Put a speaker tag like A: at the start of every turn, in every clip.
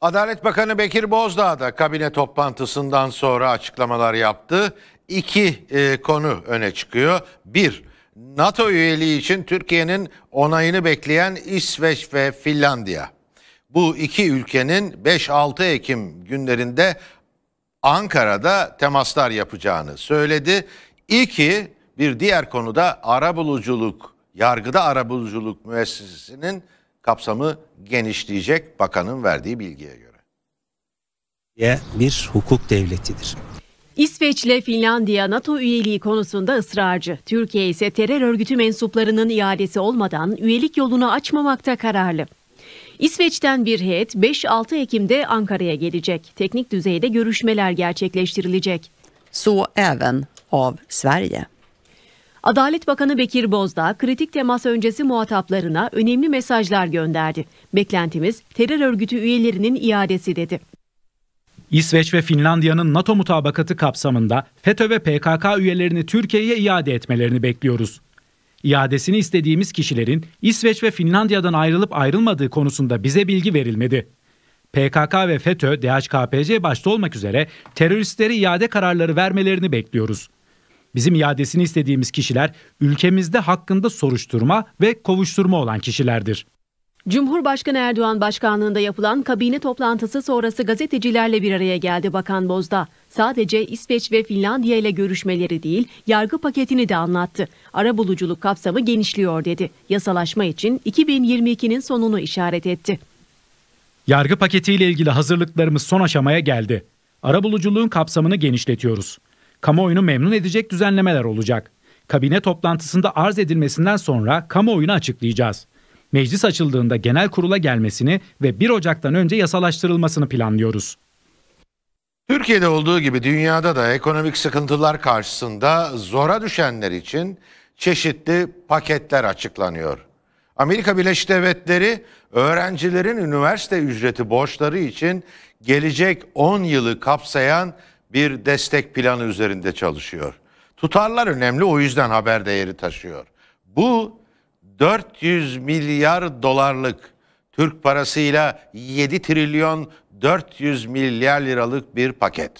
A: Adalet Bakanı Bekir Bozdağ da kabine toplantısından sonra açıklamalar yaptı. İki e, konu öne çıkıyor. Bir, NATO üyeliği için Türkiye'nin onayını bekleyen İsveç ve Finlandiya. Bu iki ülkenin 5-6 Ekim günlerinde Ankara'da temaslar yapacağını söyledi. İki, bir diğer konuda arabuluculuk, yargıda arabuluculuk müessesesinin kapsamı genişleyecek bakanın verdiği bilgiye göre. Bir hukuk devletidir.
B: İsveç ile Finlandiya NATO üyeliği konusunda ısrarcı. Türkiye ise terör örgütü mensuplarının iadesi olmadan üyelik yolunu açmamakta kararlı. İsveç'ten bir heyet 5-6 Ekim'de Ankara'ya gelecek. Teknik düzeyde görüşmeler gerçekleştirilecek. So även av Sverige. Adalet Bakanı Bekir Bozdağ kritik temas öncesi muhataplarına önemli mesajlar gönderdi. Beklentimiz terör örgütü üyelerinin iadesi dedi.
C: İsveç ve Finlandiya'nın NATO mutabakatı kapsamında FETÖ ve PKK üyelerini Türkiye'ye iade etmelerini bekliyoruz. İadesini istediğimiz kişilerin İsveç ve Finlandiya'dan ayrılıp ayrılmadığı konusunda bize bilgi verilmedi. PKK ve FETÖ, DHKPC başta olmak üzere teröristlere iade kararları vermelerini bekliyoruz. Bizim iadesini istediğimiz kişiler ülkemizde hakkında soruşturma ve kovuşturma olan kişilerdir.
B: Cumhurbaşkanı Erdoğan başkanlığında yapılan kabine toplantısı sonrası gazetecilerle bir araya geldi Bakan Bozda. Sadece İsveç ve Finlandiya ile görüşmeleri değil, yargı paketini de anlattı. Arabuluculuk kapsamı genişliyor dedi. Yasalaşma için 2022'nin sonunu işaret etti.
C: Yargı paketiyle ilgili hazırlıklarımız son aşamaya geldi. Arabuluculuğun kapsamını genişletiyoruz kamuoyunu memnun edecek düzenlemeler olacak. Kabine toplantısında arz edilmesinden sonra kamuoyunu açıklayacağız. Meclis açıldığında genel kurula gelmesini ve 1 Ocak'tan önce yasalaştırılmasını planlıyoruz.
A: Türkiye'de olduğu gibi dünyada da ekonomik sıkıntılar karşısında zora düşenler için çeşitli paketler açıklanıyor. Amerika Birleşik Devletleri öğrencilerin üniversite ücreti borçları için gelecek 10 yılı kapsayan bir destek planı üzerinde çalışıyor. Tutarlar önemli o yüzden haber değeri taşıyor. Bu 400 milyar dolarlık Türk parasıyla 7 trilyon 400 milyar liralık bir paket.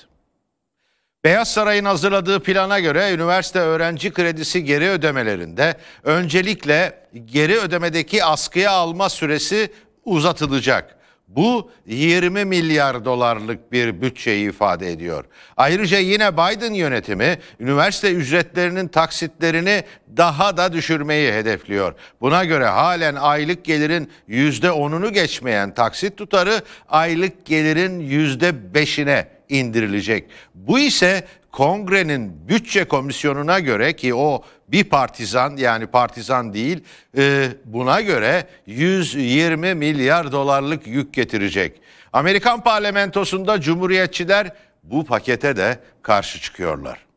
A: Beyaz Saray'ın hazırladığı plana göre üniversite öğrenci kredisi geri ödemelerinde öncelikle geri ödemedeki askıya alma süresi uzatılacak. Bu 20 milyar dolarlık bir bütçeyi ifade ediyor. Ayrıca yine Biden yönetimi üniversite ücretlerinin taksitlerini daha da düşürmeyi hedefliyor. Buna göre halen aylık gelirin %10'unu geçmeyen taksit tutarı aylık gelirin %5'ine indirilecek. Bu ise kongrenin bütçe komisyonuna göre ki o bir partizan yani partizan değil e, buna göre 120 milyar dolarlık yük getirecek. Amerikan parlamentosunda cumhuriyetçiler bu pakete de karşı çıkıyorlar.